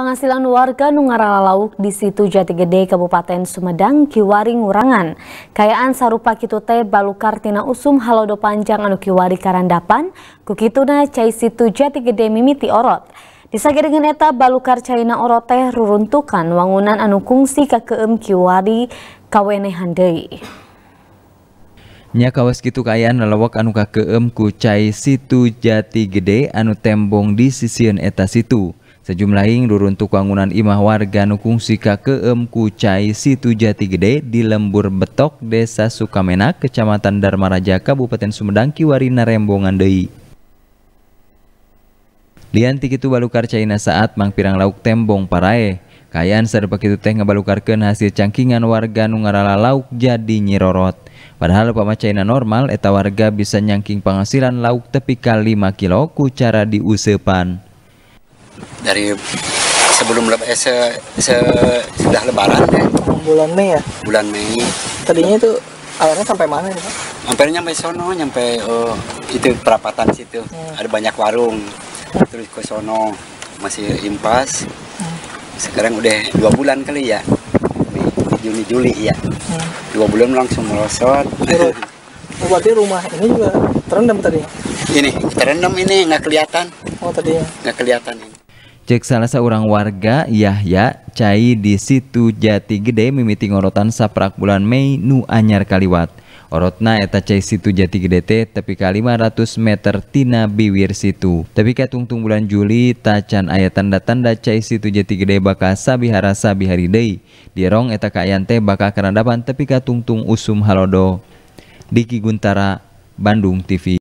Penghasilan warga Nungara Lauk di situ Jatigede, Kabupaten Sumedang, Kiwari Ngurangan. Kayaan sarupa kitu balukar tina usum halodo panjang anu kiwari karandapan, kukituna cai situ Jatigede mimiti orot. Disage eta balukar caina oroteh ruruntukan wangunan anu kungsi kakeem kiwari kawenehan deui. Nya kawas gitu kayaan lelawak anu kakeem ku cai situ jati gede anu tembong di sisian eta situ. Sejumlah Sejumlahing runtuh bangunan imah warga nukung sika keem kucai situ jati gede di lembur betok desa Sukamenak kecamatan Darmaraja Kabupaten Sumedang Kiwarina Rembongan dei Lianti kitu balukar caina saat mangpirang lauk tembong parae. Kayaan serba kitu teh ngebalukarkeun hasil cangkingan warga nungarala lauk jadi nyirorot. Padahal upama caina normal eta warga bisa nyangking penghasilan lauk tepi kali 5 kilo kucara cara dari sebelum leb, eh, se, se, sudah lebaran ya. bulan Mei ya bulan Mei tadinya itu alatnya sampai mana ya sampai nyampe sono nyampe oh, itu perapatan situ hmm. ada banyak warung terus ke sono masih impas hmm. sekarang udah dua bulan kali ya Juni Juli ya hmm. dua bulan langsung merosot berarti rumah ini juga terendam tadi ini terendam ini nggak kelihatan oh tadi nggak kelihatan ini Cek salah seorang warga Yahya Cai di situ Jati Gede mimiti ngorotan saprak bulan Mei nu anyar kaliwat. Orotna eta cai situ Jati Gede teh tapi ka 500 meter tina biwir situ. Tapi ka tungtung bulan Juli tacan aya tanda-tanda cai situ Jati Gede bakal sabihara sabihari deui. Dirong eta kaayan teh bakal karandapan tapi ka tungtung usum halodo. Diki Guntara, Bandung TV.